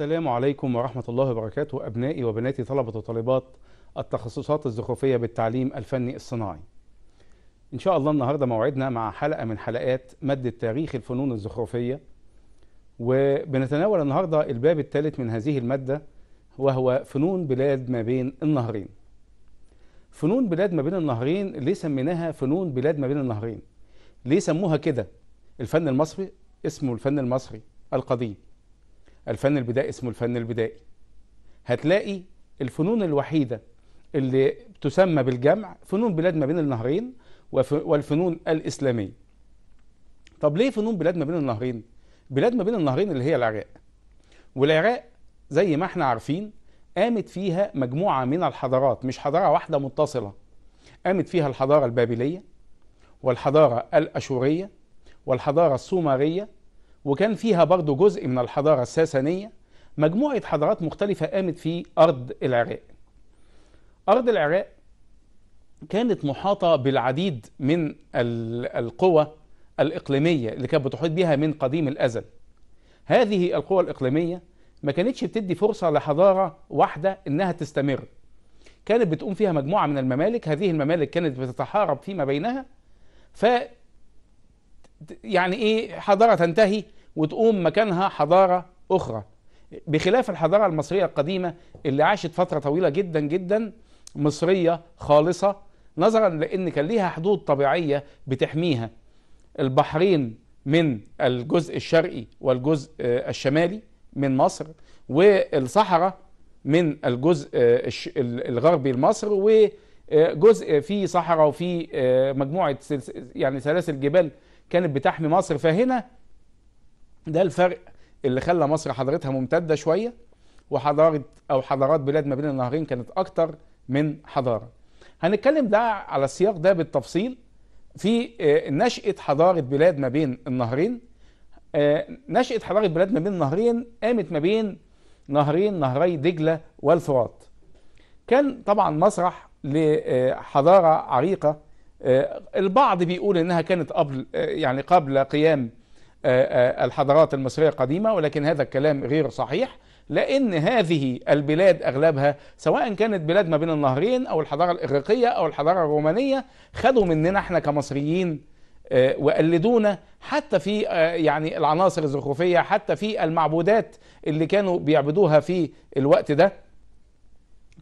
السلام عليكم ورحمة الله وبركاته أبنائي وبناتي طلبة وطالبات التخصصات الزخرفية بالتعليم الفني الصناعي إن شاء الله النهاردة موعدنا مع حلقة من حلقات مادة تاريخ الفنون الزخرفية وبنتناول النهاردة الباب الثالث من هذه المادة وهو فنون بلاد ما بين النهرين فنون بلاد ما بين النهرين ليه سميناها فنون بلاد ما بين النهرين ليه سموها كده الفن المصري اسمه الفن المصري القديم الفن البدائي اسمه الفن البدائي هتلاقي الفنون الوحيدة اللي تسمى بالجمع فنون بلاد ما بين النهرين والفنون الإسلامية طب ليه فنون بلاد ما بين النهرين بلاد ما بين النهرين اللي هي العراق والعراق زي ما احنا عارفين قامت فيها مجموعة من الحضارات مش حضارة واحدة متصلة قامت فيها الحضارة البابلية والحضارة الأشورية والحضارة السومرية وكان فيها برضه جزء من الحضارة الساسانية مجموعة حضارات مختلفة قامت في أرض العراق أرض العراق كانت محاطة بالعديد من القوى الإقليمية اللي كانت بتحيط بها من قديم الأزل هذه القوى الإقليمية ما كانتش بتدي فرصة لحضارة واحدة إنها تستمر كانت بتقوم فيها مجموعة من الممالك هذه الممالك كانت بتتحارب فيما بينها ف يعني ايه حضاره تنتهي وتقوم مكانها حضاره اخرى بخلاف الحضاره المصريه القديمه اللي عاشت فتره طويله جدا جدا مصريه خالصه نظرا لان كان ليها حدود طبيعيه بتحميها البحرين من الجزء الشرقي والجزء آه، الشمالي من مصر والصحراء من الجزء آه، الغربي لمصر وجزء في صحراء وفي آه، مجموعه يعني سلاسل جبال كانت بتحمي مصر فهنا ده الفرق اللي خلى مصر حضارتها ممتده شويه وحضاره او حضارات بلاد ما بين النهرين كانت اكتر من حضاره. هنتكلم ده على السياق ده بالتفصيل في آه، نشأة حضارة بلاد ما بين النهرين آه، نشأة حضارة بلاد ما بين النهرين قامت ما بين نهرين نهري دجلة والفرات كان طبعا مسرح لحضارة عريقة آه، البعض بيقول انها كانت قبل آه، يعني قبل قيام آه، الحضارات المصريه القديمه ولكن هذا الكلام غير صحيح لان هذه البلاد اغلبها سواء كانت بلاد ما بين النهرين او الحضاره الاغريقيه او الحضاره الرومانيه خدوا مننا احنا كمصريين وقلدونا حتى في يعني العناصر الزخرفيه حتى في المعبودات اللي كانوا بيعبدوها في الوقت ده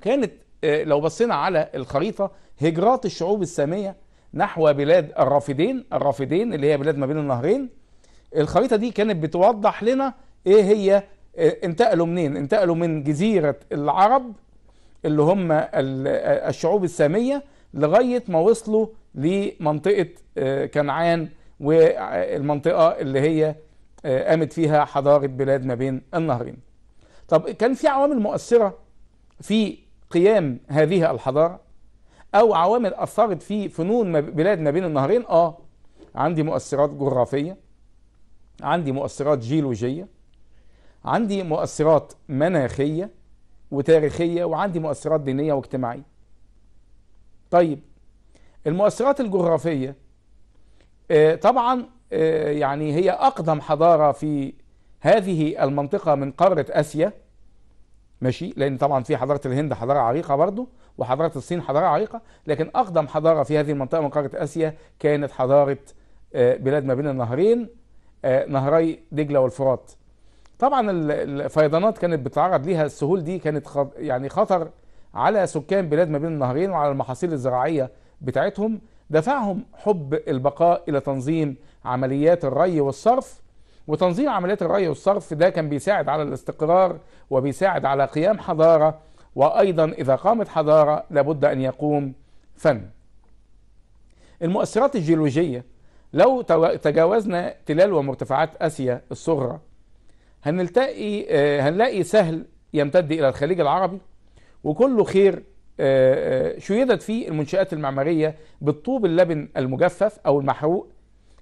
كانت لو بصينا على الخريطه هجرات الشعوب الساميه نحو بلاد الرافدين الرافدين اللي هي بلاد ما بين النهرين الخريطة دي كانت بتوضح لنا ايه هي آه، انتقلوا منين انتقلوا من جزيرة العرب اللي هم آه، الشعوب السامية لغاية ما وصلوا لمنطقة آه، كنعان والمنطقة اللي هي قامت فيها حضارة بلاد ما بين النهرين طب كان في عوامل مؤثرة في قيام هذه الحضارة او عوامل اثرت في فنون بلاد ما بين النهرين اه عندي مؤثرات جغرافيه عندي مؤثرات جيولوجيه عندي مؤثرات مناخيه وتاريخيه وعندي مؤثرات دينيه واجتماعيه طيب المؤثرات الجغرافيه آه، طبعا آه، يعني هي اقدم حضاره في هذه المنطقه من قاره اسيا ماشي لان طبعا في حضاره الهند حضاره عريقه برضه وحضارة الصين حضارة عريقة لكن أقدم حضارة في هذه المنطقة من قارة آسيا كانت حضارة آه، بلاد ما بين النهرين آه، نهري دجلة والفرات طبعا الفيضانات كانت بتتعرض ليها السهول دي كانت يعني خطر على سكان بلاد ما بين النهرين وعلى المحاصيل الزراعية بتاعتهم دفعهم حب البقاء إلى تنظيم عمليات الري والصرف وتنظيم عمليات الري والصرف ده كان بيساعد على الاستقرار وبيساعد على قيام حضارة وأيضا إذا قامت حضارة لابد أن يقوم فن المؤثرات الجيولوجية لو تجاوزنا تلال ومرتفعات آسيا الصغرى هنلتقي آه، هنلاقي سهل يمتد إلى الخليج العربي وكله خير آه، آه، شيدت فيه المنشآت المعمارية بالطوب اللبن المجفف أو المحروق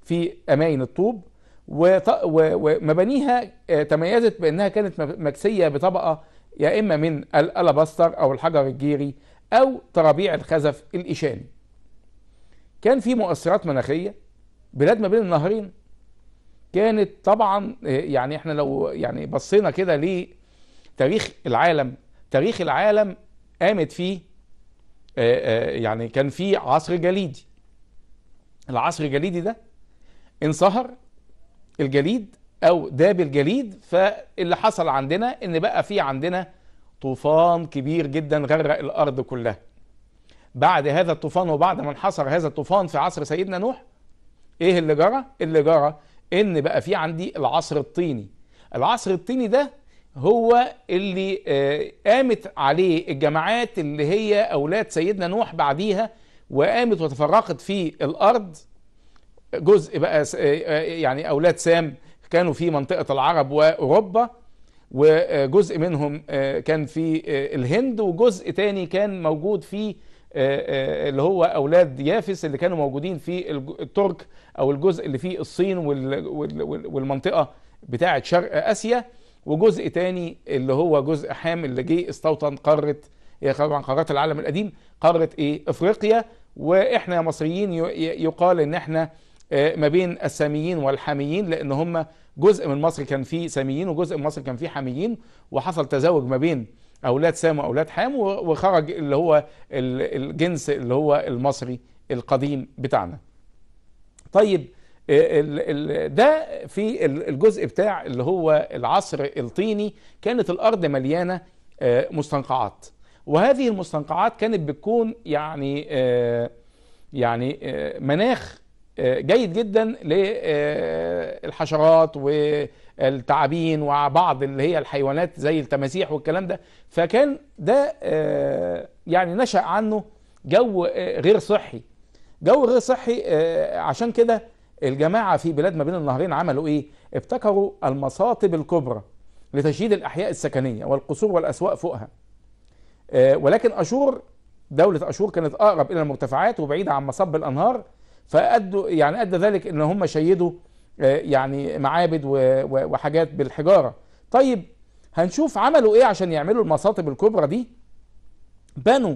في أماين الطوب ومبانيها تميزت بأنها كانت مكسية بطبقة يا إما من الألاباستر أو الحجر الجيري أو طرابيع الخزف الإيشاني كان في مؤثرات مناخية بلاد ما بين النهرين كانت طبعا يعني احنا لو يعني بصينا كده لتاريخ العالم تاريخ العالم قامت فيه يعني كان في عصر جليدي العصر الجليدي ده انصهر الجليد او داب الجليد فاللي حصل عندنا ان بقى في عندنا طوفان كبير جدا غرق الارض كلها بعد هذا الطوفان وبعد ما انحصر هذا الطوفان في عصر سيدنا نوح ايه اللي جرى اللي جرى ان بقى في عندي العصر الطيني العصر الطيني ده هو اللي آه، قامت عليه الجماعات اللي هي اولاد سيدنا نوح بعديها وقامت وتفرقت في الارض جزء بقى آه، آه، يعني اولاد سام كانوا في منطقة العرب وأوروبا وجزء منهم آه، كان في آه، الهند وجزء تاني كان موجود في آه، اللي هو أولاد يافس اللي كانوا موجودين في الترك أو الجزء اللي في الصين والمنطقة بتاعة شرق آسيا وجزء تاني اللي هو جزء حام اللي جه استوطن قارة طبعا قارات العالم القديم قارة ايه افريقيا واحنا مصريين يقال ان احنا ما بين الساميين والحاميين لان هم جزء من مصر كان فيه ساميين وجزء من مصر كان فيه حاميين وحصل تزاوج ما بين اولاد سام واولاد حام وخرج اللي هو الجنس اللي هو المصري القديم بتاعنا طيب آه، ده في الجزء بتاع اللي هو العصر الطيني كانت الارض مليانه آه، مستنقعات وهذه المستنقعات كانت بتكون يعني آه، يعني مناخ جيد جدا للحشرات آه، والتعابين وبعض اللي هي الحيوانات زي التماسيح والكلام ده فكان ده آه، يعني نشأ عنه جو آه، غير صحي جو غير صحي عشان كده الجماعة في بلاد ما بين النهرين عملوا ايه ابتكروا المصاطب الكبرى لتشييد الأحياء السكنية والقصور والأسواق فوقها ولكن أشور دولة أشور كانت أقرب إلى المرتفعات وبعيدة عن مصب الأنهار فادوا يعني ادى ذلك ان هم شيدوا آه، يعني معابد وحاجات بالحجاره طيب هنشوف عملوا ايه عشان يعملوا المصاطب الكبرى دي بنوا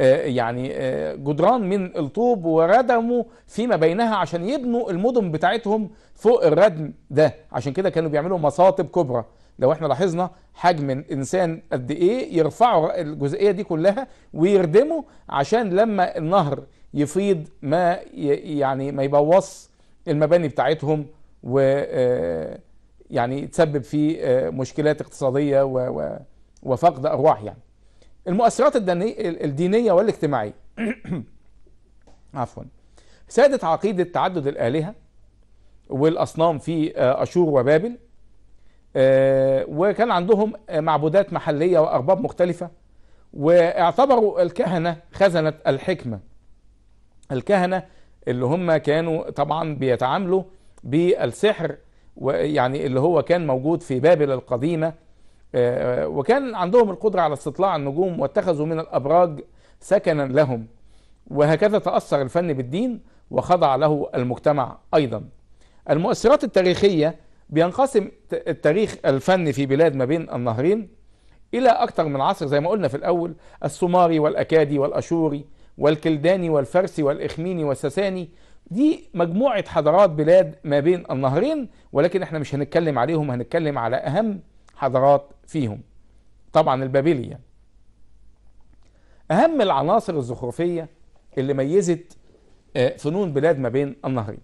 آه، يعني آه، جدران من الطوب وردموا فيما بينها عشان يبنوا المدن بتاعتهم فوق الردم ده عشان كده كانوا بيعملوا مصاطب كبرى لو احنا لاحظنا حجم الانسان قد ايه يرفعوا الجزئيه دي كلها ويردموا عشان لما النهر يفيض ما يعني ما يبوظ المباني بتاعتهم و آه، يعني تسبب في آه، مشكلات اقتصاديه وفقد ارواح يعني المؤثرات الدينيه والاجتماعيه عفوا سادت عقيده تعدد الالهه والاصنام في آه، اشور وبابل وكان عندهم معبودات محليه وارباب مختلفه واعتبروا الكهنه خزنه الحكمه الكهنة اللي هم كانوا طبعا بيتعاملوا بالسحر يعني اللي هو كان موجود في بابل القديمة آه، آه، وكان عندهم القدرة على استطلاع النجوم واتخذوا من الأبراج سكنا لهم وهكذا تأثر الفن بالدين وخضع له المجتمع أيضا المؤثرات التاريخية بينقسم التاريخ الفني في بلاد ما بين النهرين إلى أكثر من عصر زي ما قلنا في الأول السوماري والأكادي والأشوري والكلداني والفارسي والإخميني والساساني دي مجموعة حضارات بلاد ما بين النهرين ولكن احنا مش هنتكلم عليهم هنتكلم على أهم حضارات فيهم طبعا البابلية أهم العناصر الزخرفية اللي ميزت آه، فنون بلاد ما بين النهرين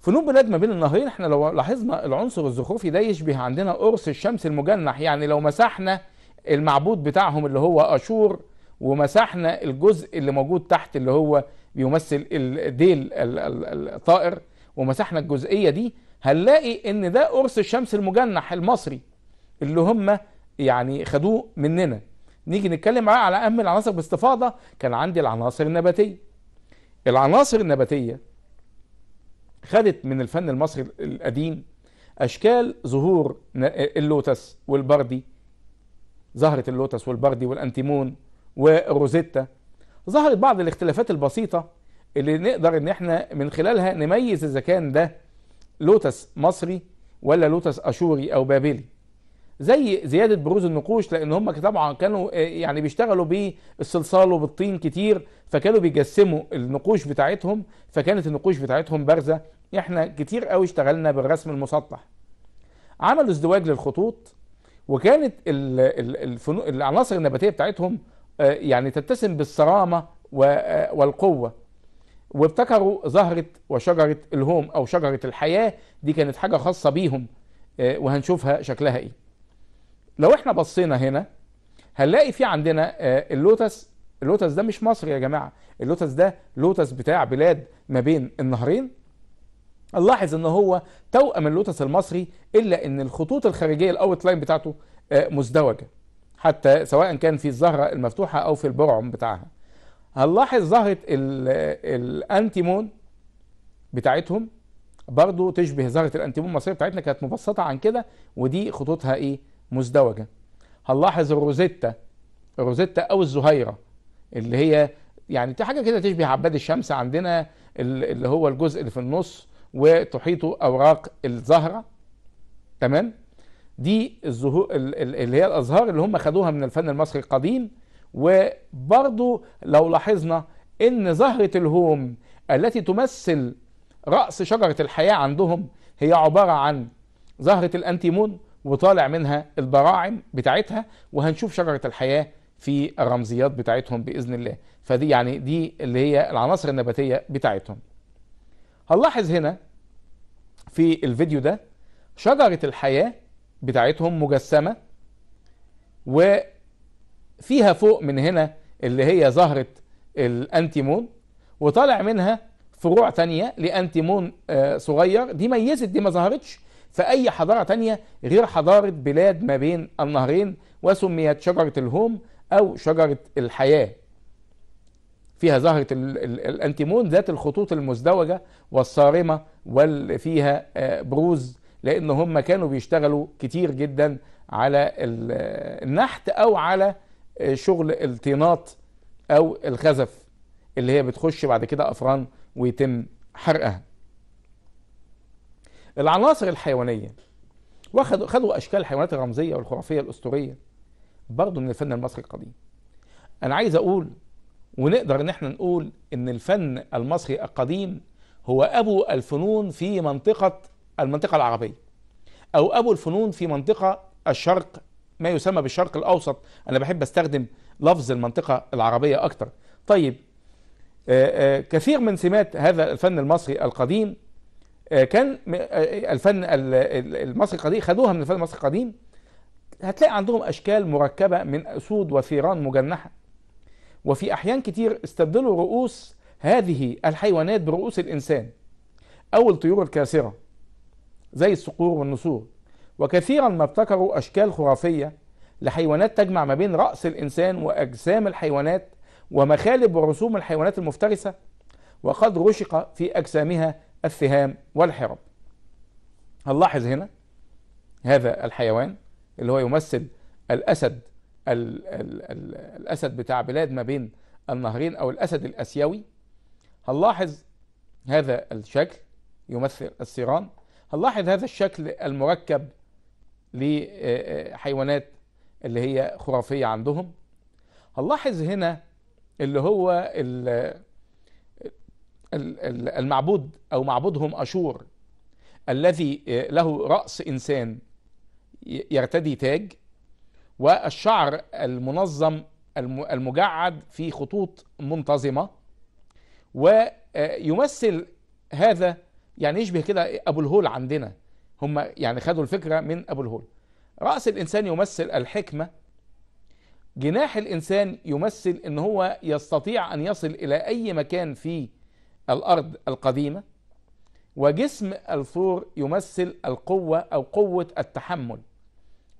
فنون بلاد ما بين النهرين احنا لو لاحظنا العنصر الزخرفي ده يشبه عندنا قرص الشمس المجنح يعني لو مسحنا المعبود بتاعهم اللي هو أشور ومسحنا الجزء اللي موجود تحت اللي هو بيمثل الديل الطائر ومسحنا الجزئية دي هنلاقي ان ده قرص الشمس المجنح المصري اللي هم يعني خدوه مننا نيجي نتكلم معاه على اهم العناصر باستفاضه كان عندي العناصر النباتيه العناصر النباتيه خدت من الفن المصري القديم اشكال ظهور اللوتس والبردي زهره اللوتس والبردي والانتيمون وروزيتا ظهرت بعض الاختلافات البسيطة اللي نقدر ان احنا من خلالها نميز اذا كان ده لوتس مصري ولا لوتس اشوري او بابلي زي زيادة بروز النقوش لان هم طبعا كانوا آه، يعني بيشتغلوا بالصلصال وبالطين كتير فكانوا بيجسموا النقوش بتاعتهم فكانت النقوش بتاعتهم بارزة احنا كتير قوي اشتغلنا بالرسم المسطح عملوا ازدواج للخطوط وكانت العناصر النباتية بتاعتهم آه، يعني تتسم بالصرامة آه، والقوة وابتكروا زهرة وشجرة الهوم أو شجرة الحياة دي كانت حاجة خاصة بيهم آه، وهنشوفها شكلها إيه لو إحنا بصينا هنا هنلاقي في عندنا اللوتس اللوتس ده مش مصري يا جماعة اللوتس ده لوتس بتاع بلاد ما بين النهرين نلاحظ ان هو توأم اللوتس المصري الا ان الخطوط الخارجيه الاوت لاين بتاعته مزدوجه حتى سواء كان في الزهرة المفتوحة أو في البرعم بتاعها هنلاحظ زهرة الأنتيمون بتاعتهم برضو تشبه زهرة الأنتيمون المصرية بتاعتنا كانت مبسطة عن كده ودي خطوطها إيه مزدوجة هنلاحظ الروزيتا الروزيتا أو الزهيرة اللي هي يعني حاجة كده تشبه عباد الشمس عندنا اللي هو الجزء اللي في النص وتحيطه أوراق الزهرة تمام دي الزهور اللي هي الازهار اللي هم خدوها من الفن المصري القديم وبرضو لو لاحظنا ان زهره الهوم التي تمثل راس شجره الحياه عندهم هي عباره عن زهره الانتيمون وطالع منها البراعم بتاعتها وهنشوف شجره الحياه في الرمزيات بتاعتهم باذن الله فدي يعني دي اللي هي العناصر النباتيه بتاعتهم هنلاحظ هنا في الفيديو ده شجره الحياه بتاعتهم مجسمة وفيها فوق من هنا اللي هي زهرة الأنتيمون وطالع منها فروع تانية لأنتيمون آه، صغير دي ميزت دي ما ظهرتش في أي حضارة تانية غير حضارة بلاد ما بين النهرين وسميت شجرة الهوم أو شجرة الحياة فيها زهرة الأنتيمون ذات الخطوط المزدوجة والصارمة واللي فيها آه، بروز لان هم كانوا بيشتغلوا كتير جدا على النحت او على شغل الطينات او الخزف اللي هي بتخش بعد كده افران ويتم حرقها العناصر الحيوانيه واخدوا خدوا اشكال الحيوانات الرمزيه والخرافيه الاسطوريه برضه من الفن المصري القديم انا عايز اقول ونقدر ان احنا نقول ان الفن المصري القديم هو ابو الفنون في منطقه المنطقة العربية أو أبو الفنون في منطقة الشرق ما يسمى بالشرق الأوسط أنا بحب أستخدم لفظ المنطقة العربية أكتر طيب آه، آه، كثير من سمات هذا الفن المصري القديم آه، كان الفن المصري القديم خدوها من الفن المصري القديم هتلاقي عندهم أشكال مركبة من أسود وثيران مجنحة وفي أحيان كتير استبدلوا رؤوس هذه الحيوانات برؤوس الإنسان أو الطيور الكاسرة زي الصقور والنسور وكثيرا ما ابتكروا أشكال خرافية لحيوانات تجمع ما بين رأس الإنسان وأجسام الحيوانات ومخالب ورسوم الحيوانات المفترسة وقد رشق في أجسامها السهام والحرب هنلاحظ هنا هذا الحيوان اللي هو يمثل الأسد الـ الـ الـ الأسد بتاع بلاد ما بين النهرين أو الأسد الأسيوي هنلاحظ هذا الشكل يمثل السيران هنلاحظ هذا الشكل المركب لحيوانات اللي هي خرافية عندهم هنلاحظ هنا اللي هو المعبود أو معبودهم أشور الذي له رأس إنسان يرتدي تاج والشعر المنظم المجعد في خطوط منتظمة ويمثل هذا يعني يشبه كده ابو الهول عندنا هم يعني خدوا الفكره من ابو الهول راس الانسان يمثل الحكمه جناح الانسان يمثل ان هو يستطيع ان يصل الى اي مكان في الارض القديمه وجسم الثور يمثل القوه او قوه التحمل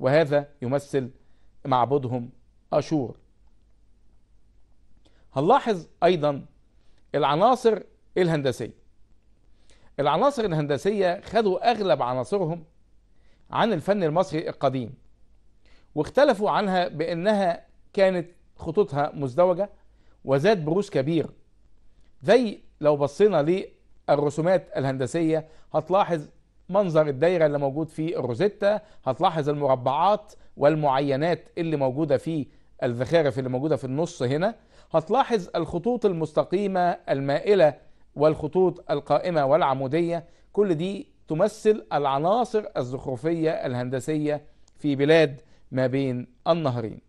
وهذا يمثل معبودهم اشور هنلاحظ ايضا العناصر الهندسيه العناصر الهندسية خدوا أغلب عناصرهم عن الفن المصري القديم واختلفوا عنها بأنها كانت خطوطها مزدوجة وذات بروز كبير زي لو بصينا للرسومات الهندسية هتلاحظ منظر الدايرة اللي موجود في الروزيتا هتلاحظ المربعات والمعينات اللي موجودة في الزخارف اللي موجودة في النص هنا هتلاحظ الخطوط المستقيمة المائلة والخطوط القائمة والعمودية كل دي تمثل العناصر الزخرفية الهندسية في بلاد ما بين النهرين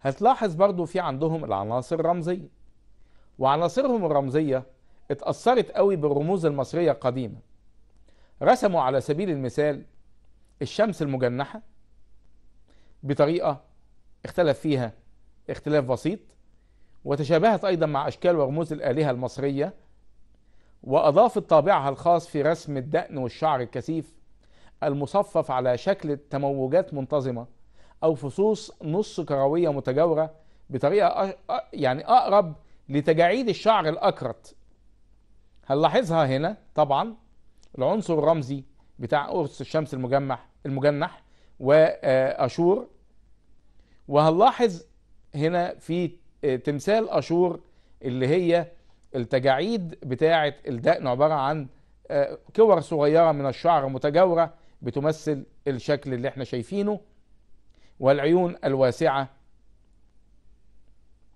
هتلاحظ برضو في عندهم العناصر الرمزية وعناصرهم الرمزية اتأثرت قوي بالرموز المصرية القديمة رسموا على سبيل المثال الشمس المجنحة بطريقة اختلف فيها اختلاف بسيط وتشابهت أيضا مع أشكال ورموز الآلهة المصرية وأضافت طابعها الخاص في رسم الدقن والشعر الكثيف المصفف على شكل تموجات منتظمة أو فصوص نص كروية متجاورة بطريقة يعني أقرب لتجاعيد الشعر الأكرت هنلاحظها هنا طبعا العنصر الرمزي بتاع قرص الشمس المجمح المجنح وأشور آه، وهنلاحظ هنا في تمثال اشور اللي هي التجاعيد بتاعه الدقن عباره عن آه، كور صغيره من الشعر متجاوره بتمثل الشكل اللي احنا شايفينه والعيون الواسعه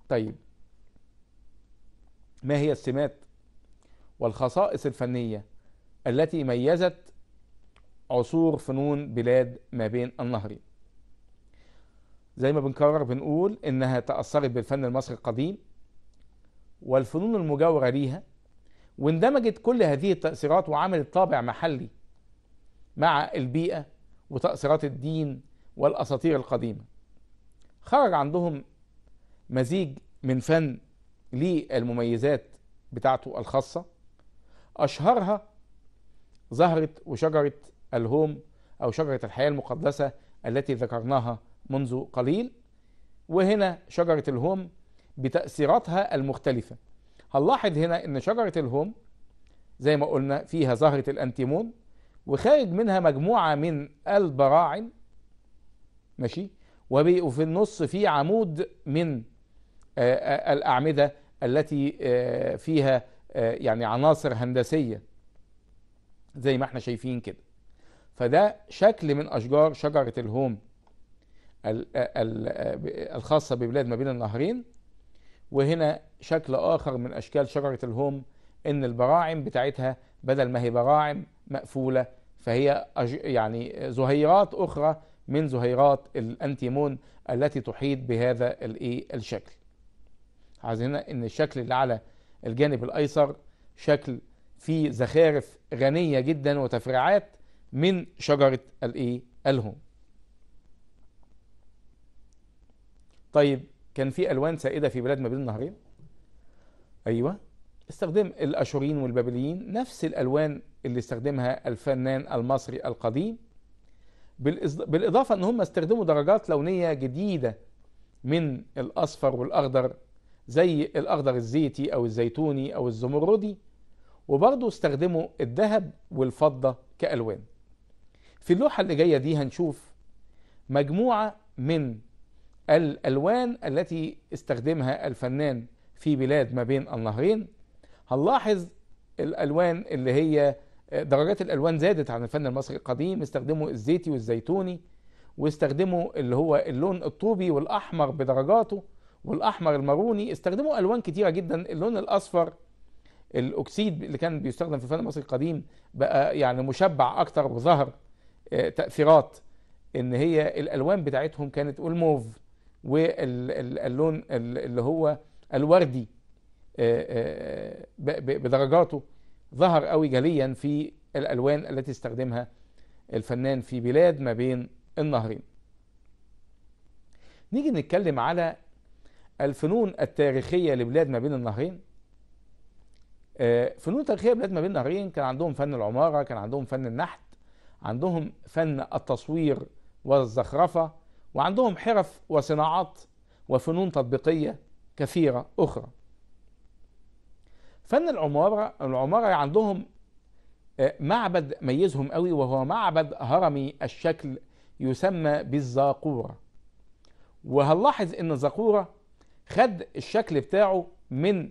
طيب ما هي السمات والخصائص الفنيه التي ميزت عصور فنون بلاد ما بين النهرين زي ما بنكرر بنقول إنها تأثرت بالفن المصري القديم والفنون المجاورة ليها واندمجت كل هذه التأثيرات وعملت طابع محلي مع البيئة وتأثيرات الدين والأساطير القديمة خرج عندهم مزيج من فن ليه المميزات بتاعته الخاصة أشهرها زهره وشجرة الهوم أو شجرة الحياة المقدسة التي ذكرناها منذ قليل وهنا شجرة الهوم بتأثيراتها المختلفة هنلاحظ هنا ان شجرة الهوم زي ما قلنا فيها زهرة الأنتيمون وخارج منها مجموعة من البراعم ماشي وفي النص في عمود من آه، آه، الأعمدة التي آه، فيها يعني عناصر هندسية زي ما احنا شايفين كده فده شكل من أشجار شجرة الهوم الخاصة ببلاد ما بين النهرين وهنا شكل آخر من أشكال شجرة الهوم إن البراعم بتاعتها بدل ما هي براعم مقفولة فهي يعني زهيرات أخرى من زهيرات الأنتيمون التي تحيط بهذا الشكل عايزين إن الشكل اللي على الجانب الأيسر شكل فيه زخارف غنية جدا وتفريعات من شجرة الإيه الهوم طيب كان في الوان سائده في بلاد ما بين النهرين ايوه استخدم الاشوريين والبابليين نفس الالوان اللي استخدمها الفنان المصري القديم بالاضافه ان هم استخدموا درجات لونيه جديده من الاصفر والاخضر زي الاخضر الزيتي او الزيتوني او الزمردي وبرضه استخدموا الذهب والفضه كالوان في اللوحه اللي جايه دي هنشوف مجموعه من الألوان التي استخدمها الفنان في بلاد ما بين النهرين هنلاحظ الألوان اللي هي درجات الألوان زادت عن الفن المصري القديم استخدموا الزيتي والزيتوني واستخدموا اللي هو اللون الطوبي والأحمر بدرجاته والأحمر الماروني استخدموا ألوان كتيرة جدا اللون الأصفر الأكسيد اللي كان بيستخدم في الفن المصري القديم بقى يعني مشبع أكتر وظهر آه، تأثيرات إن هي الألوان بتاعتهم كانت والموف واللون اللي هو الوردي آه، آه، بدرجاته ظهر قوي جليا في الألوان التي استخدمها الفنان في بلاد ما بين النهرين نيجي نتكلم على الفنون التاريخية لبلاد ما بين النهرين آه، فنون تاريخية بلاد ما بين النهرين كان عندهم فن العمارة كان عندهم فن النحت عندهم فن التصوير والزخرفة وعندهم حرف وصناعات وفنون تطبيقية كثيرة أخرى فن العمارة العمارة عندهم آه، معبد ميزهم قوي وهو معبد هرمي الشكل يسمى بالزاقورة وهنلاحظ ان الزاقورة خد الشكل بتاعه من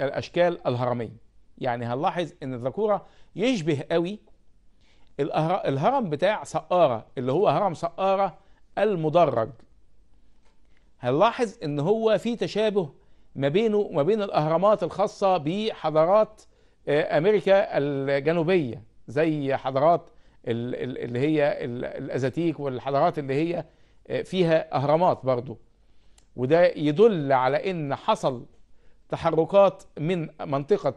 الاشكال الهرمية يعني هنلاحظ ان الزاقورة يشبه قوي الهرم بتاع سقارة اللي هو هرم سقارة المدرج هنلاحظ ان هو في تشابه ما بينه وما بين الاهرامات الخاصه بحضارات آه، امريكا الجنوبيه زي حضارات اللي هي الازاتيك والحضارات اللي هي آه، فيها اهرامات برضو وده يدل على ان حصل تحركات من منطقه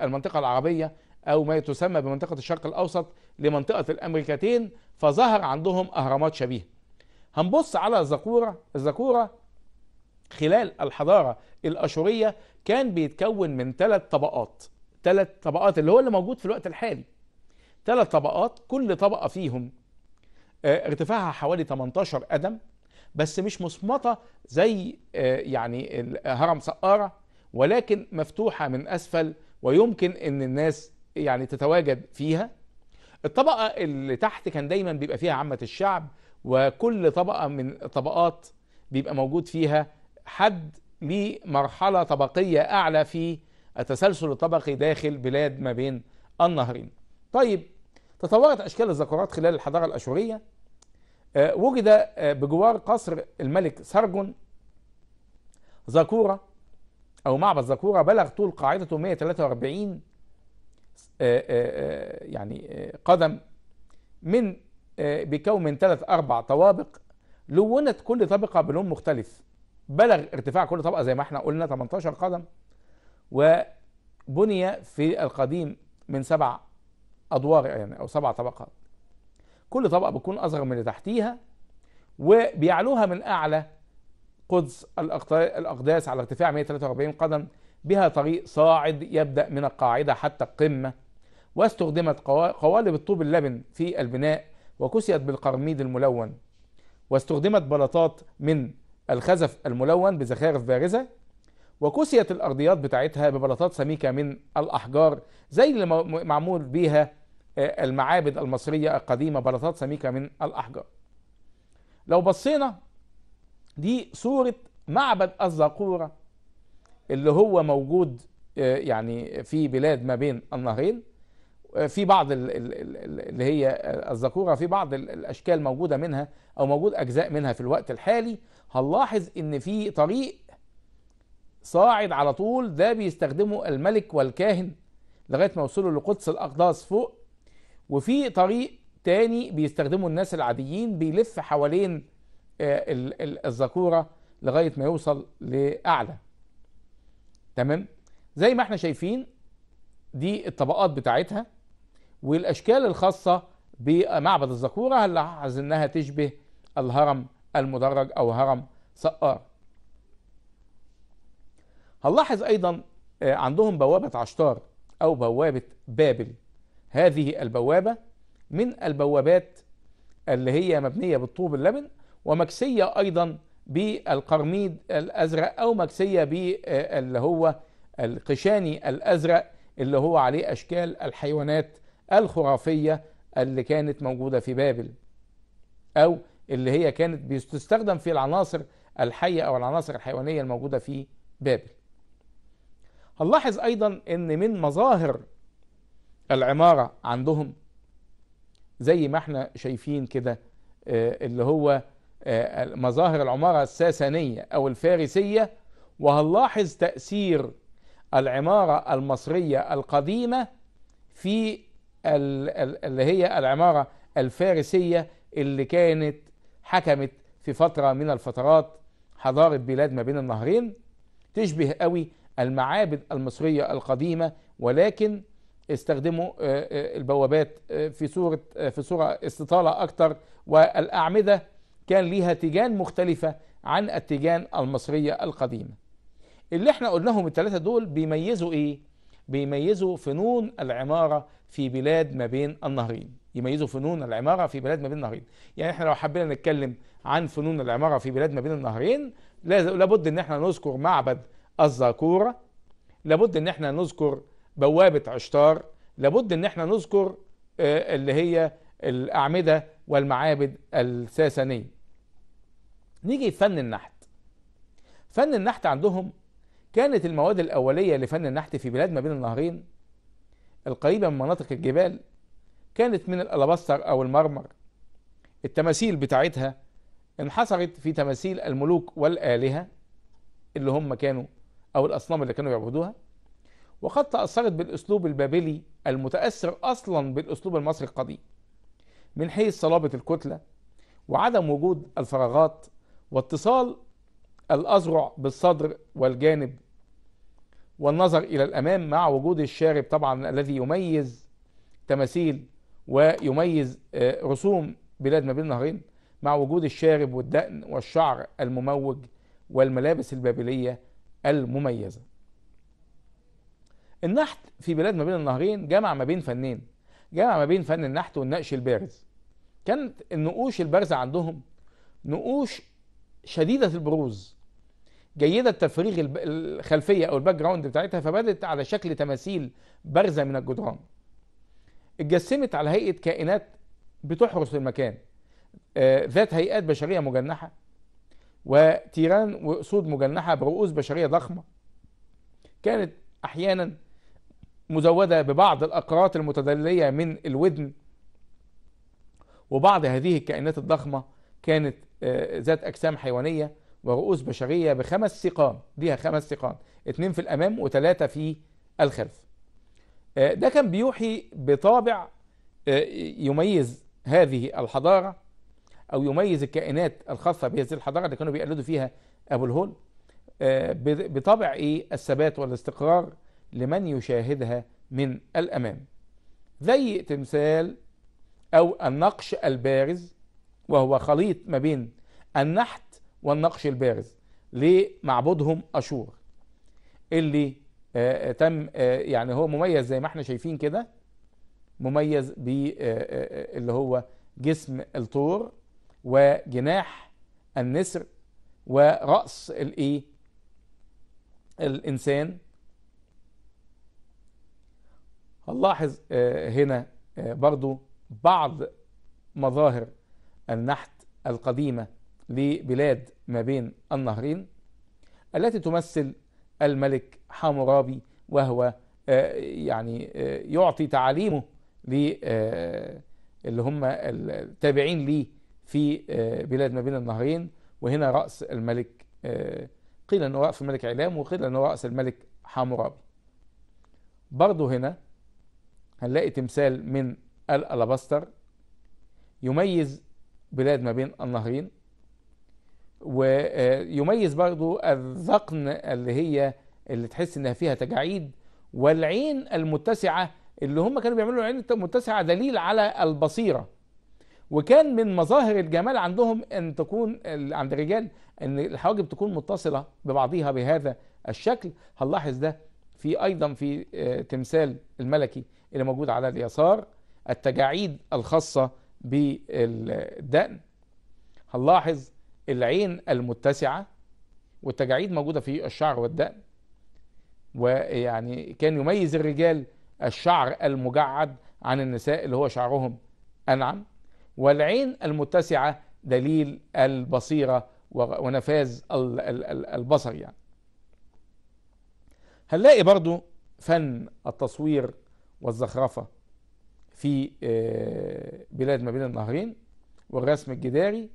المنطقه العربيه او ما تسمى بمنطقه الشرق الاوسط لمنطقه الامريكتين فظهر عندهم اهرامات شبيهه هنبص على الذكورة الذكورة خلال الحضارة الأشورية كان بيتكون من ثلاث طبقات ثلاث طبقات اللي هو اللي موجود في الوقت الحالي ثلاث طبقات كل طبقة فيهم آه، ارتفاعها حوالي 18 قدم بس مش مصمطة زي آه، يعني هرم سقارة ولكن مفتوحة من أسفل ويمكن أن الناس يعني تتواجد فيها الطبقه اللي تحت كان دايما بيبقى فيها عامه الشعب وكل طبقه من طبقات بيبقى موجود فيها حد لمرحله طبقيه اعلى في التسلسل الطبقي داخل بلاد ما بين النهرين. طيب تطورت اشكال الذكورات خلال الحضاره الاشوريه آه، وجد آه، بجوار قصر الملك سرجون ذكوره او معبد ذكوره بلغ طول قاعدته 143 آه، آه، آه، يعني قدم من بكون من ثلاث أربع طوابق لونت كل طبقة بلون مختلف بلغ ارتفاع كل طبقة زي ما احنا قلنا 18 قدم وبني في القديم من سبع أدوار يعني أو سبع طبقات كل طبقة بتكون أصغر من اللي تحتيها وبيعلوها من أعلى قدس الأقداس على ارتفاع 143 قدم بها طريق صاعد يبدأ من القاعدة حتى القمة واستخدمت قوالب الطوب اللبن في البناء وكسيت بالقرميد الملون واستخدمت بلاطات من الخزف الملون بزخارف بارزة وكسيت الأرضيات بتاعتها ببلاطات سميكة من الأحجار زي اللي معمول بيها آه، المعابد المصرية القديمة بلاطات سميكة من الأحجار لو بصينا دي صورة معبد الزقورة اللي هو موجود آه، يعني في بلاد ما بين النهرين في بعض اللي هي الذكوره في بعض الاشكال موجوده منها او موجود اجزاء منها في الوقت الحالي هنلاحظ ان في طريق صاعد على طول ده بيستخدمه الملك والكاهن لغايه ما وصلوا لقدس الاقداس فوق وفي طريق تاني بيستخدمه الناس العاديين بيلف حوالين آه، الذكوره لغايه ما يوصل لاعلى تمام زي ما احنا شايفين دي الطبقات بتاعتها والأشكال الخاصة بمعبد الزقورة هنلاحظ إنها تشبه الهرم المدرج أو هرم سقار هنلاحظ أيضا آه، عندهم بوابة عشتار أو بوابة بابل هذه البوابة من البوابات اللي هي مبنية بالطوب اللبن ومكسية أيضا بالقرميد الأزرق أو مكسية باللي آه، هو القشاني الأزرق اللي هو عليه أشكال الحيوانات الخرافية اللي كانت موجودة في بابل أو اللي هي كانت بتستخدم في العناصر الحية أو العناصر الحيوانية الموجودة في بابل هنلاحظ أيضا أن من مظاهر العمارة عندهم زي ما احنا شايفين كده آه، اللي هو آه، مظاهر العمارة الساسانية أو الفارسية وهنلاحظ تأثير العمارة المصرية القديمة في اللي هي العمارة الفارسية اللي كانت حكمت في فترة من الفترات حضارة بلاد ما بين النهرين تشبه قوي المعابد المصرية القديمة ولكن استخدموا آه، آه، البوابات آه، في صورة في صورة استطالة أكتر والأعمدة كان ليها تيجان مختلفة عن التيجان المصرية القديمة اللي احنا قلناهم الثلاثة دول بيميزوا ايه بيميزوا فنون العمارة في بلاد ما بين النهرين يميزوا فنون العمارة في بلاد ما بين النهرين يعني احنا لو حبينا نتكلم عن فنون العمارة في بلاد ما بين النهرين لابد ان احنا نذكر معبد الزاكورة لابد ان احنا نذكر بوابة عشتار لابد ان احنا نذكر آه، اللي هي الأعمدة والمعابد الساسانية نيجي فن النحت فن النحت عندهم كانت المواد الأولية لفن النحت في بلاد ما بين النهرين القريبة من مناطق الجبال كانت من الالباستر أو المرمر التماثيل بتاعتها انحصرت في تماثيل الملوك والآلهة اللي هم كانوا أو الأصنام اللي كانوا يعبدوها وقد تأثرت بالأسلوب البابلي المتأثر أصلا بالأسلوب المصري القديم من حيث صلابة الكتلة وعدم وجود الفراغات واتصال الأذرع بالصدر والجانب والنظر إلى الأمام مع وجود الشارب طبعا الذي يميز تماثيل ويميز آه، رسوم بلاد ما بين النهرين مع وجود الشارب والدقن والشعر المموج والملابس البابلية المميزة النحت في بلاد ما بين النهرين جمع ما بين فنين جمع ما بين فن النحت والنقش البارز كانت النقوش البارزة عندهم نقوش شديدة البروز جيده تفريغ الخلفيه او الباك جراوند بتاعتها فبدت على شكل تماثيل بارزه من الجدران اتجسمت على هيئه كائنات بتحرس المكان آه، ذات هيئات بشريه مجنحه وتيران واسود مجنحه برؤوس بشريه ضخمه كانت احيانا مزوده ببعض الاقراط المتدليه من الودن وبعض هذه الكائنات الضخمه كانت آه، ذات اجسام حيوانيه ورؤوس بشرية بخمس سقام ليها خمس سقام اتنين في الأمام وتلاتة في الخلف آه، ده كان بيوحي بطابع آه، يميز هذه الحضارة أو يميز الكائنات الخاصة بهذه الحضارة اللي كانوا بيقلدوا فيها أبو الهول آه، بطابع إيه الثبات والاستقرار لمن يشاهدها من الأمام زي تمثال أو النقش البارز وهو خليط ما بين النحت والنقش البارز لمعبودهم أشور اللي آه، آه، تم آه، يعني هو مميز زي ما احنا شايفين كده مميز ب اللي هو جسم الطور وجناح النسر ورأس الايه الإنسان هنلاحظ هنا برضو بعض مظاهر النحت القديمة لبلاد ما بين النهرين التي تمثل الملك حمورابي وهو آه، يعني آه، يعطي تعاليمه ل آه، اللي هم التابعين ليه في بلاد ما بين النهرين وهنا رأس الملك قيل أنه رأس الملك علام وقيل أنه رأس الملك حمورابي برضه هنا هنلاقي تمثال من الألاباستر يميز بلاد ما بين النهرين ويميز برضو الذقن اللي هي اللي تحس انها فيها تجاعيد والعين المتسعه اللي هم كانوا بيعملوا العين المتسعه دليل على البصيره وكان من مظاهر الجمال عندهم ان تكون عند الرجال ان الحواجب تكون متصله ببعضها بهذا الشكل هنلاحظ ده في ايضا في آه، تمثال الملكي اللي موجود على اليسار التجاعيد الخاصه بالدقن هنلاحظ العين المتسعة والتجاعيد موجودة في الشعر والدقن ويعني كان يميز الرجال الشعر المجعد عن النساء اللي هو شعرهم أنعم والعين المتسعة دليل البصيرة ونفاذ البصر يعني هنلاقي برضو فن التصوير والزخرفة في آه، بلاد ما بين النهرين والرسم الجداري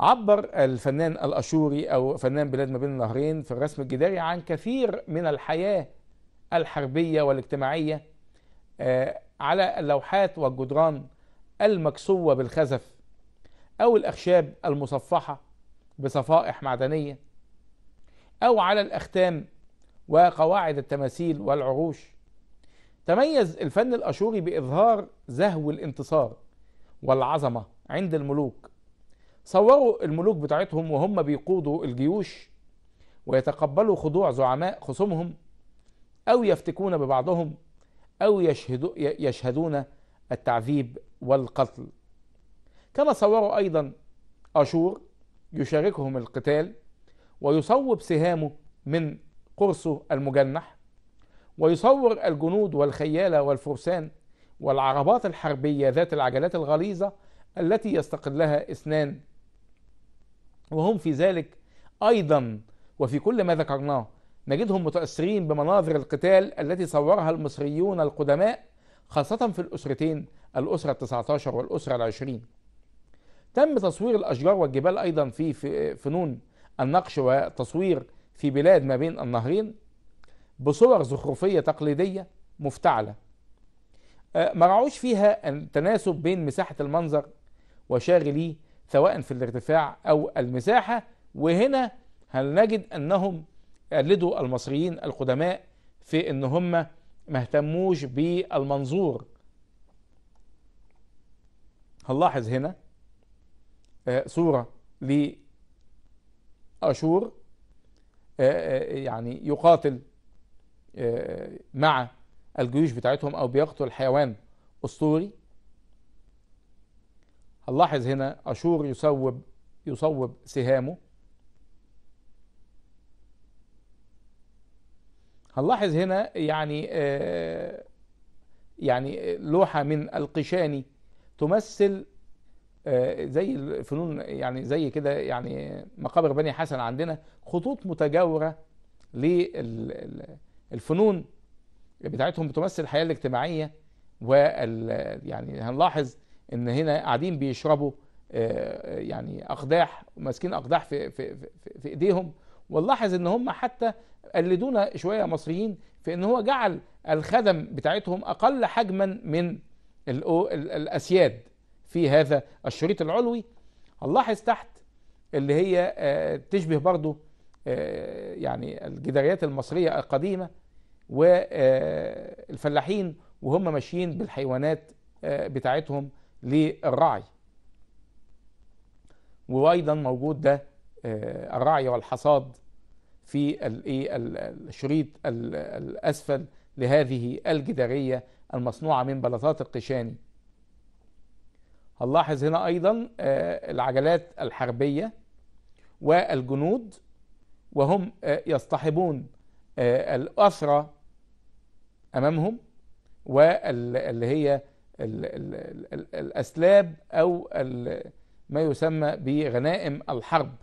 عبر الفنان الاشوري او فنان بلاد ما بين النهرين في الرسم الجداري عن كثير من الحياه الحربيه والاجتماعيه آه، على اللوحات والجدران المكسوه بالخزف او الاخشاب المصفحه بصفائح معدنيه او على الاختام وقواعد التماثيل والعروش تميز الفن الاشوري باظهار زهو الانتصار والعظمه عند الملوك صوروا الملوك بتاعتهم وهم بيقودوا الجيوش ويتقبلوا خضوع زعماء خصومهم أو يفتكون ببعضهم أو يشهدو يشهدون التعذيب والقتل كما صوروا أيضا أشور يشاركهم القتال ويصوب سهامه من قرصه المجنح ويصور الجنود والخيالة والفرسان والعربات الحربية ذات العجلات الغليظة التي يستقلها اثنان وهم في ذلك أيضا وفي كل ما ذكرناه نجدهم متأثرين بمناظر القتال التي صورها المصريون القدماء خاصة في الأسرتين الأسرة 19 والأسرة 20 تم تصوير الأشجار والجبال أيضا في فنون النقش وتصوير في بلاد ما بين النهرين بصور زخرفية تقليدية مفتعلة آه، ما فيها التناسب بين مساحة المنظر وشاغليه سواء في الارتفاع أو المساحة وهنا هنجد أنهم قلدوا المصريين القدماء في أن هم ما اهتموش بالمنظور هنلاحظ هنا آه، صورة لأشور آه، آه، يعني يقاتل مع الجيوش بتاعتهم أو بيقتل حيوان أسطوري نلاحظ هنا أشور يصوب يصوب سهامه هنلاحظ هنا يعني آه، يعني لوحة من القشاني تمثل آه، زي الفنون يعني زي كده يعني مقابر بني حسن عندنا خطوط متجاورة للفنون بتاعتهم بتمثل الحياة الاجتماعية وال يعني هنلاحظ ان هنا قاعدين بيشربوا آه، يعني اقداح ماسكين اقداح في في في, في ايديهم ونلاحظ ان هم حتى قلدونا شويه مصريين في ان هو جعل الخدم بتاعتهم اقل حجما من الاسياد في هذا الشريط العلوي هنلاحظ تحت اللي هي آه، تشبه برضه آه، يعني الجداريات المصريه القديمه والفلاحين وهم ماشيين بالحيوانات بتاعتهم للرعي وايضا موجود ده آه، الرعي والحصاد في إيه، الشريط الاسفل لهذه الجداريه المصنوعه من بلاطات القشاني هنلاحظ هنا ايضا آه، العجلات الحربيه والجنود وهم آه، يصطحبون الاسرى امامهم واللي هي الأسلاب أو ما يسمى بغنائم الحرب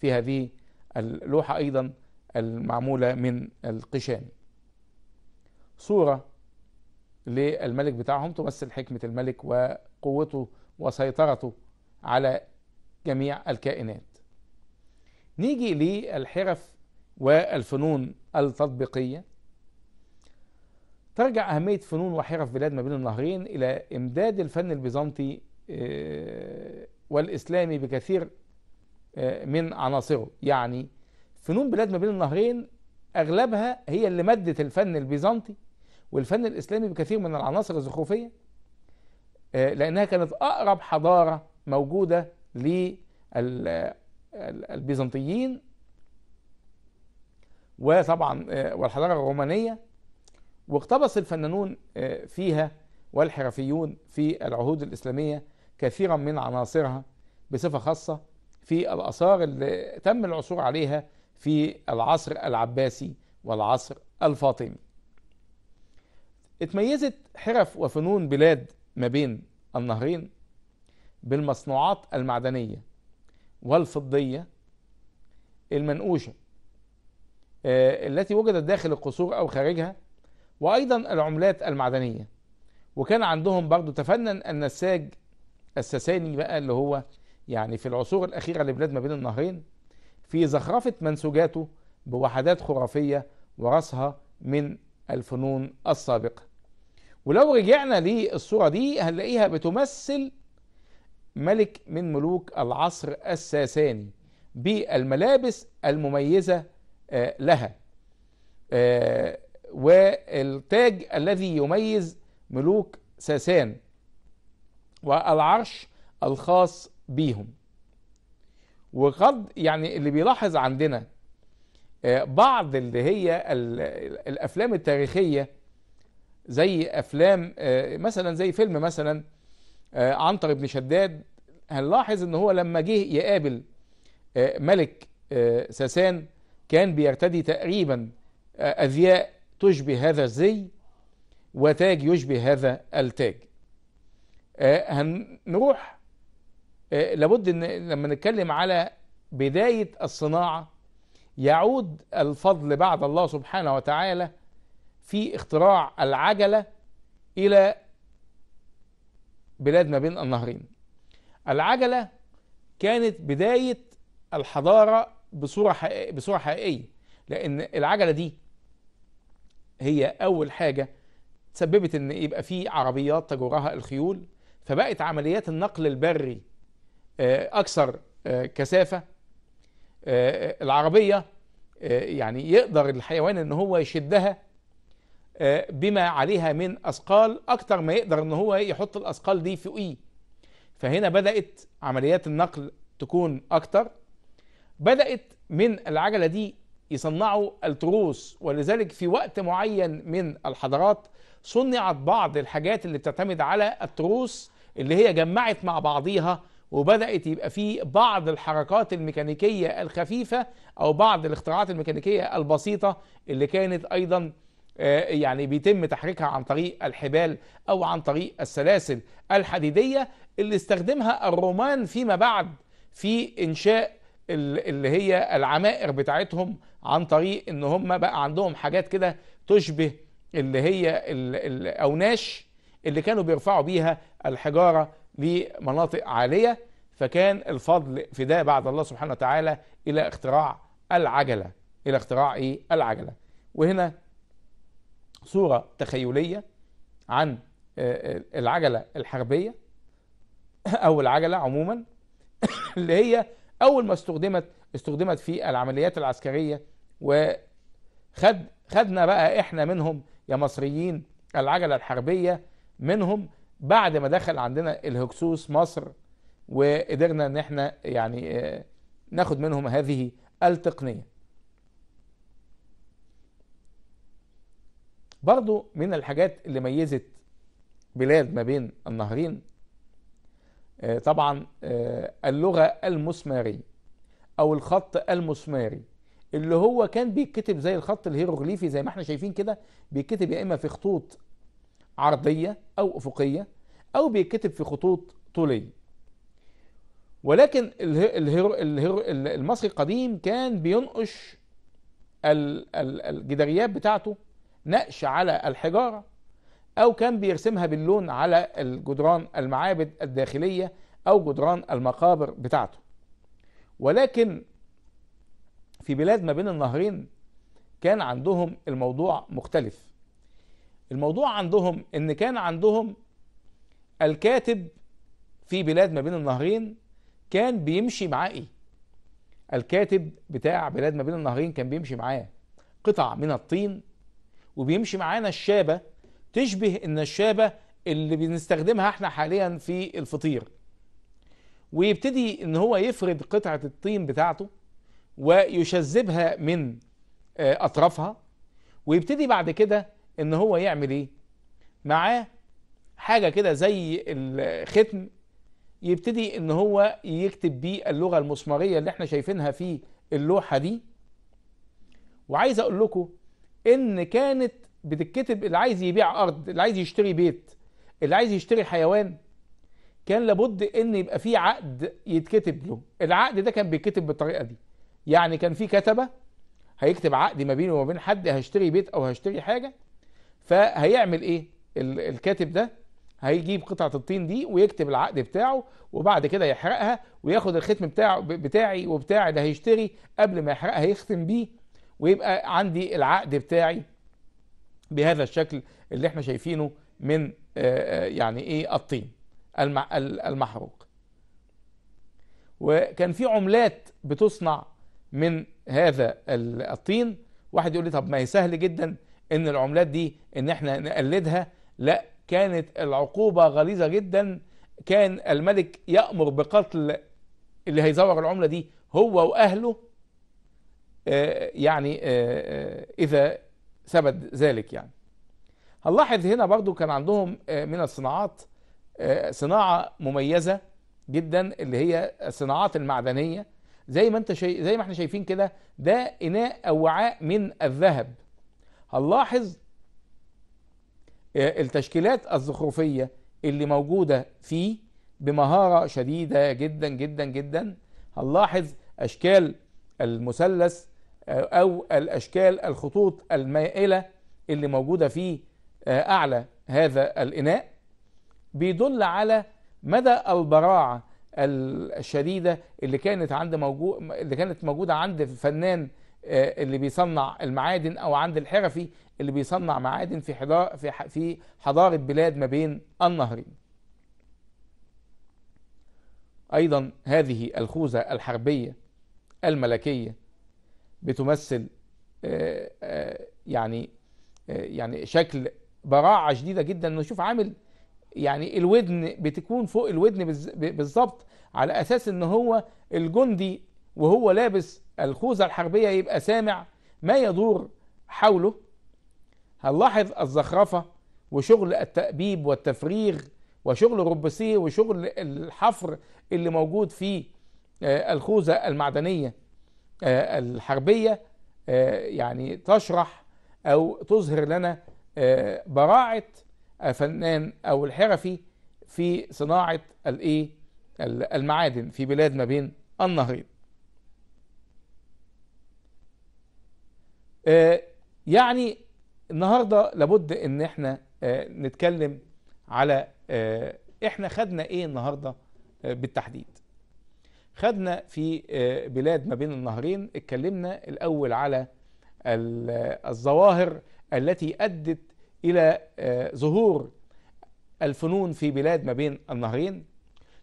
في هذه اللوحة أيضا المعمولة من القشام صورة للملك بتاعهم تمثل حكمة الملك وقوته وسيطرته على جميع الكائنات نيجي للحرف والفنون التطبيقية ترجع أهمية فنون وحرف بلاد ما بين النهرين إلى إمداد الفن البيزنطي آه، والإسلامي بكثير آه، من عناصره يعني فنون بلاد ما بين النهرين أغلبها هي اللي مدت الفن البيزنطي والفن الإسلامي بكثير من العناصر الزخرفية آه، لأنها كانت أقرب حضارة موجودة للبيزنطيين وطبعا والحضارة الرومانية واقتبس الفنانون آه، فيها والحرفيون في العهود الإسلامية كثيرا من عناصرها بصفة خاصة في الآثار اللي تم العثور عليها في العصر العباسي والعصر الفاطمي اتميزت حرف وفنون بلاد ما بين النهرين بالمصنوعات المعدنية والفضية المنقوشة آه، التي وجدت داخل القصور أو خارجها وأيضا العملات المعدنية وكان عندهم برضو تفنن النساج الساساني بقى اللي هو يعني في العصور الأخيرة لبلاد ما بين النهرين في زخرفة منسوجاته بوحدات خرافية وراسها من الفنون السابقة ولو رجعنا للصورة دي هنلاقيها بتمثل ملك من ملوك العصر الساساني بالملابس المميزة آه، لها آه، والتاج الذي يميز ملوك ساسان والعرش الخاص بيهم وقد يعني اللي بيلاحظ عندنا آه، بعض اللي هي الافلام التاريخيه زي افلام آه، مثلا زي فيلم مثلا آه، عنتر بن شداد هنلاحظ ان هو لما جه يقابل ملك ساسان كان بيرتدي تقريبا ازياء تشبه هذا الزي وتاج يشبه هذا التاج آه، هنروح آه، لابد ان لما نتكلم على بدايه الصناعه يعود الفضل بعد الله سبحانه وتعالى في اختراع العجله الى بلاد ما بين النهرين العجله كانت بدايه الحضاره بصوره حقيقية بصوره حقيقيه لان العجله دي هي أول حاجة تسببت إن يبقى في عربيات تجرها الخيول فبقت عمليات النقل البري آه، أكثر آه، كثافة آه، العربية يعني يقدر الحيوان إن هو يشدها بما عليها من أثقال اكثر ما يقدر إن هو يحط الأثقال دي فوقيه فهنا بدأت عمليات النقل تكون اكثر بدأت من العجلة دي يصنعوا التروس ولذلك في وقت معين من الحضارات صنعت بعض الحاجات اللي بتعتمد على التروس اللي هي جمعت مع بعضيها وبدأت يبقى في بعض الحركات الميكانيكية الخفيفة أو بعض الاختراعات الميكانيكية البسيطة اللي كانت أيضا آه، يعني بيتم تحريكها عن طريق الحبال أو عن طريق السلاسل الحديدية اللي استخدمها الرومان فيما بعد في إنشاء اللي هي العمائر بتاعتهم عن طريق ان هم بقى عندهم حاجات كده تشبه اللي هي الاوناش اللي كانوا بيرفعوا بيها الحجاره لمناطق عاليه فكان الفضل في ده بعد الله سبحانه وتعالى الى اختراع العجله الى اختراع ايه العجله وهنا صوره تخيليه عن آه، آه، العجله الحربيه او العجله عموما اللي هي اول ما استخدمت استخدمت في العمليات العسكريه وخد خدنا بقى احنا منهم يا مصريين العجله الحربيه منهم بعد ما دخل عندنا الهكسوس مصر وقدرنا ان احنا يعني آه، ناخد منهم هذه التقنيه برضو من الحاجات اللي ميزت بلاد ما بين النهرين آه، طبعا آه، اللغة المسمارية أو الخط المسماري اللي هو كان بيتكتب زي الخط الهيروغليفي زي ما احنا شايفين كده بيتكتب يا إما في خطوط عرضية أو أفقية أو بيتكتب في خطوط طولية ولكن الهيرو الهيرو المصري القديم كان بينقش الجداريات بتاعته نقش على الحجارة أو كان بيرسمها باللون على الجدران المعابد الداخلية أو جدران المقابر بتاعته ولكن في بلاد ما بين النهرين كان عندهم الموضوع مختلف الموضوع عندهم ان كان عندهم الكاتب في بلاد ما بين النهرين كان بيمشي معاه ايه الكاتب بتاع بلاد ما بين النهرين كان بيمشي معاه قطع من الطين وبيمشي معانا الشابه تشبه النشابة اللي بنستخدمها احنا حاليا في الفطير ويبتدي ان هو يفرد قطعة الطين بتاعته ويشذبها من آه، اطرافها ويبتدي بعد كده ان هو يعمل ايه معاه حاجة كده زي الختم يبتدي ان هو يكتب بيه اللغة المسمارية اللي احنا شايفينها في اللوحة دي وعايز اقول لكم ان كانت بتتكتب اللي عايز يبيع ارض اللي عايز يشتري بيت اللي عايز يشتري حيوان كان لابد ان يبقى في عقد يتكتب له العقد ده كان بيتكتب بالطريقه دي يعني كان في كتبه هيكتب عقد ما بينه وما بين حد هشتري بيت او هشتري حاجه فهيعمل ايه الكاتب ده هيجيب قطعه الطين دي ويكتب العقد بتاعه وبعد كده يحرقها وياخد الختم بتاعه بتاعي وبتاع اللي هيشتري قبل ما يحرقها يختم بيه ويبقى عندي العقد بتاعي بهذا الشكل اللي احنا شايفينه من آه، آه، يعني ايه الطين المحروق وكان في عملات بتصنع من هذا الطين واحد يقول لي طب ما هي سهل جدا ان العملات دي ان احنا نقلدها لا كانت العقوبة غليظة جدا كان الملك يأمر بقتل اللي هيزور العملة دي هو وأهله آه، يعني إذا ثبت ذلك يعني هنلاحظ هنا برضو كان عندهم آه، من الصناعات آه، صناعة مميزة جدا اللي هي الصناعات المعدنية زي ما انت شي... زي ما احنا شايفين كده ده اناء او وعاء من الذهب هنلاحظ آه، التشكيلات الزخرفية اللي موجودة فيه بمهارة شديدة جدا جدا جدا هنلاحظ اشكال المثلث أو الأشكال الخطوط المائلة اللي موجودة في آه، أعلى هذا الإناء بيدل على مدى البراعة الشديدة اللي كانت عند موجود اللي كانت موجودة عند الفنان آه، اللي بيصنع المعادن أو عند الحرفي اللي بيصنع معادن في حضارة في حضارة بلاد ما بين النهرين. أيضا هذه الخوذة الحربية الملكية بتمثل آه، آه، يعني آه، يعني شكل براعه شديده جدا نشوف عامل يعني الودن بتكون فوق الودن بالظبط على اساس ان هو الجندي وهو لابس الخوذه الحربيه يبقى سامع ما يدور حوله هنلاحظ الزخرفه وشغل التأبيب والتفريغ وشغل الربسيه وشغل الحفر اللي موجود في الخوذه المعدنيه آه، الحربية آه، يعني تشرح أو تظهر لنا آه، براعة فنان أو الحرفي في صناعة الإيه المعادن في بلاد ما بين النهرين يعني النهاردة لابد ان احنا نتكلم على احنا خدنا ايه النهاردة بالتحديد خدنا في آه، بلاد ما بين النهرين اتكلمنا الأول على الظواهر التي أدت إلى آه، ظهور الفنون في بلاد ما بين النهرين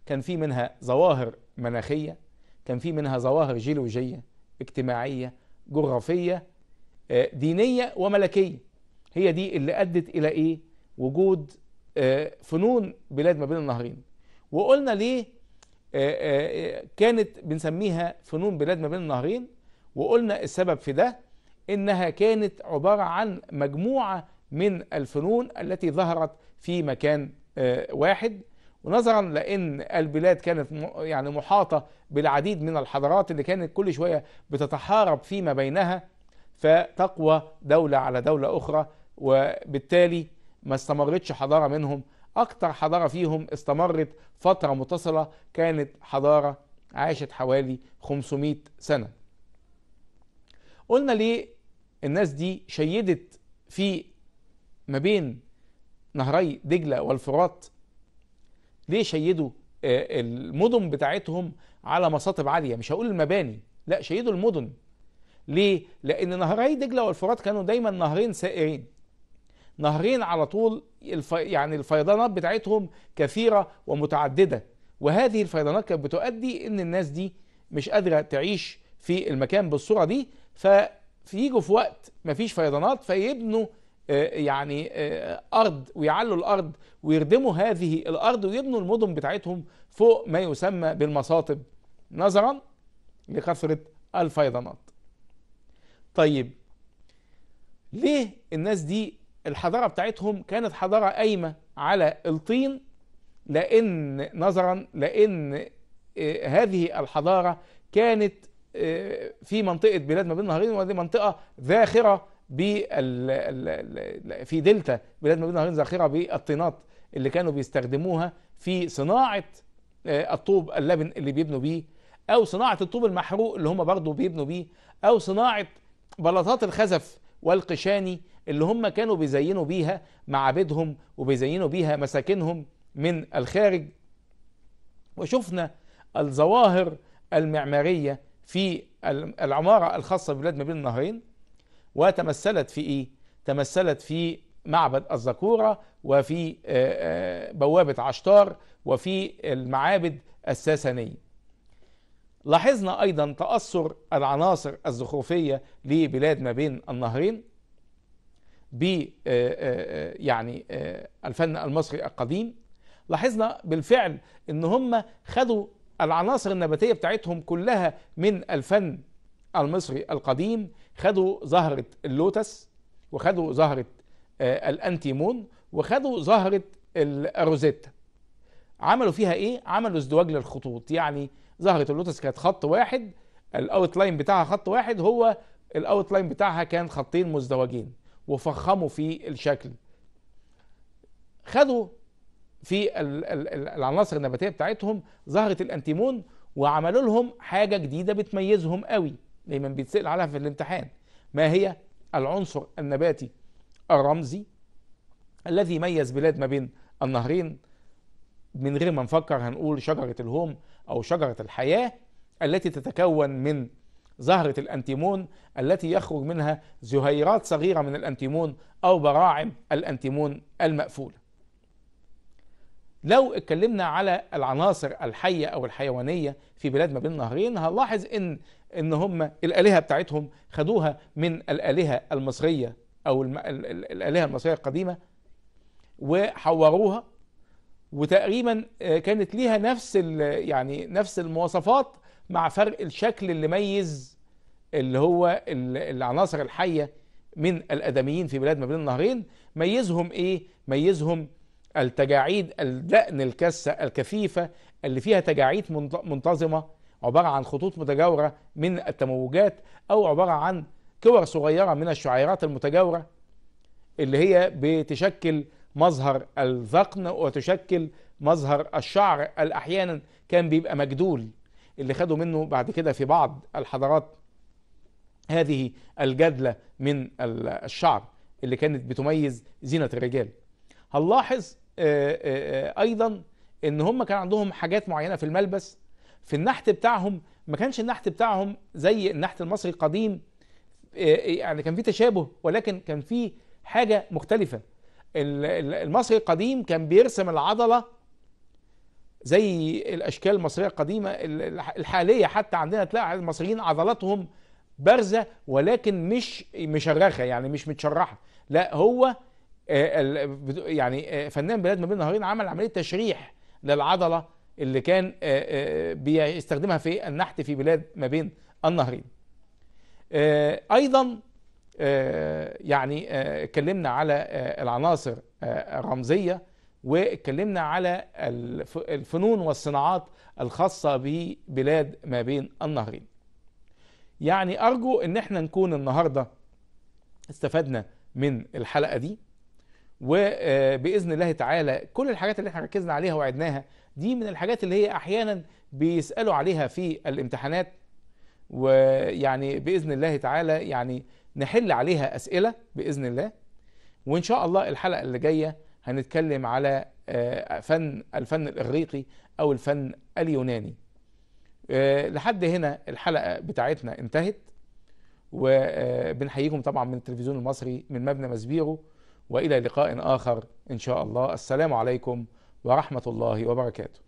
كان في منها ظواهر مناخية كان في منها ظواهر جيولوجية اجتماعية جغرافية آه، دينية وملكية هي دي اللي أدت إلى إيه وجود فنون بلاد ما بين النهرين وقلنا ليه آه، آه، كانت بنسميها فنون بلاد ما بين النهرين وقلنا السبب في ده انها كانت عباره عن مجموعه من الفنون التي ظهرت في مكان آه، واحد ونظرا لان البلاد كانت يعني محاطه بالعديد من الحضارات اللي كانت كل شويه بتتحارب فيما بينها فتقوى دوله على دوله اخرى وبالتالي ما استمرتش حضاره منهم أكتر حضارة فيهم استمرت فترة متصلة كانت حضارة عاشت حوالي 500 سنة قلنا ليه الناس دي شيدت في ما بين نهري دجلة والفرات ليه شيدوا آه، المدن بتاعتهم على مصاطب عالية مش هقول المباني لا شيدوا المدن ليه؟ لأن نهري دجلة والفرات كانوا دايما نهرين سائرين نهرين على طول يعني الفيضانات بتاعتهم كثيرة ومتعددة وهذه الفيضانات كانت بتؤدي ان الناس دي مش قادرة تعيش في المكان بالصورة دي فييجوا في وقت مفيش فيضانات فيبنوا آه، يعني آه، ارض ويعلوا الارض ويردموا هذه الارض ويبنوا المدن بتاعتهم فوق ما يسمى بالمصاطب نظرا لكثره الفيضانات. طيب ليه الناس دي الحضارة بتاعتهم كانت حضارة قايمة على الطين لأن نظرا لأن آه، هذه الحضارة كانت آه، في منطقة بلاد ما بين النهرين وهذه منطقة ذاخرة بال في دلتا بلاد ما بين النهرين ذاخرة بالطينات اللي كانوا بيستخدموها في صناعة آه، الطوب اللبن اللي بيبنوا بيه أو صناعة الطوب المحروق اللي هم برضه بيبنوا بيه أو صناعة بلاطات الخزف والقشاني اللي هم كانوا بيزينوا بيها معابدهم وبيزينوا بيها مساكنهم من الخارج وشفنا الظواهر المعمارية في العمارة الخاصة ببلاد ما بين النهرين وتمثلت في إيه؟ تمثلت في معبد الزكورة وفي بوابة عشتار وفي المعابد الساسانية لاحظنا أيضا تأثر العناصر الزخرفية لبلاد ما بين النهرين ب آه، آه، آه، يعني الفن المصري القديم لاحظنا بالفعل ان هم خدوا العناصر النباتية بتاعتهم كلها من الفن المصري القديم خدوا زهرة اللوتس وخدوا زهرة الأنتيمون وخدوا زهرة الروزيتا عملوا فيها ايه؟ عملوا ازدواج للخطوط يعني ظهرت اللوتس كانت خط واحد الاوت لاين بتاعها خط واحد هو الاوت لاين بتاعها كان خطين مزدوجين وفخموا في الشكل خدوا في العناصر النباتيه بتاعتهم ظهرت الانتيمون وعملوا لهم حاجه جديده بتميزهم قوي دايما بيتسال عليها في الامتحان ما هي العنصر النباتي الرمزي الذي ميز بلاد ما بين النهرين من غير ما نفكر هنقول شجره الهوم أو شجرة الحياة التي تتكون من زهرة الأنتيمون التي يخرج منها زهيرات صغيرة من الأنتيمون أو براعم الأنتيمون المأفولة لو اتكلمنا على العناصر الحية أو الحيوانية في بلاد ما بين النهرين هنلاحظ إن إن هم الآلهة بتاعتهم خدوها من الآلهة المصرية أو الآلهة المصرية القديمة وحوروها وتقريبا آه، كانت ليها نفس يعني نفس المواصفات مع فرق الشكل اللي ميز اللي هو العناصر الحيه من الادميين في بلاد ما بين النهرين ميزهم ايه ميزهم التجاعيد الدقن الكثه الكثيفه اللي فيها تجاعيد منتظمه عباره عن خطوط متجاوره من التموجات او عباره عن كور صغيره من الشعيرات المتجاوره اللي هي بتشكل مظهر الذقن وتشكل مظهر الشعر اللي احيانا كان بيبقى مجدول اللي خدوا منه بعد كده في بعض الحضارات هذه الجدله من الشعر اللي كانت بتميز زينه الرجال هنلاحظ آه، آه، آه، ايضا ان هم كان عندهم حاجات معينه في الملبس في النحت بتاعهم ما كانش النحت بتاعهم زي النحت المصري القديم يعني كان في تشابه ولكن كان في حاجه مختلفه المصري القديم كان بيرسم العضلة زي الأشكال المصرية القديمة الحالية حتى عندنا تلاقي المصريين عضلاتهم بارزة ولكن مش مشرخة يعني مش متشرحة لا هو آه، يعني آه، فنان بلاد ما بين نهارين عمل عملية تشريح للعضلة اللي كان آه، بيستخدمها في النحت في بلاد ما بين النهرين أيضا آه، يعني آه، اتكلمنا على آه، العناصر الرمزيه واتكلمنا على الفنون والصناعات الخاصه ببلاد ما بين النهرين. يعني ارجو ان احنا نكون النهارده استفدنا من الحلقه دي وباذن الله تعالى كل الحاجات اللي احنا ركزنا عليها وعدناها دي من الحاجات اللي هي احيانا بيسالوا عليها في الامتحانات ويعني باذن الله تعالى يعني نحل عليها أسئلة بإذن الله وإن شاء الله الحلقة اللي جاية هنتكلم على آه، فن الفن الإغريقي أو الفن اليوناني آه، لحد هنا الحلقة بتاعتنا انتهت وبنحييكم آه، طبعا من التلفزيون المصري من مبنى مزبيرو وإلى لقاء آخر إن شاء الله السلام عليكم ورحمة الله وبركاته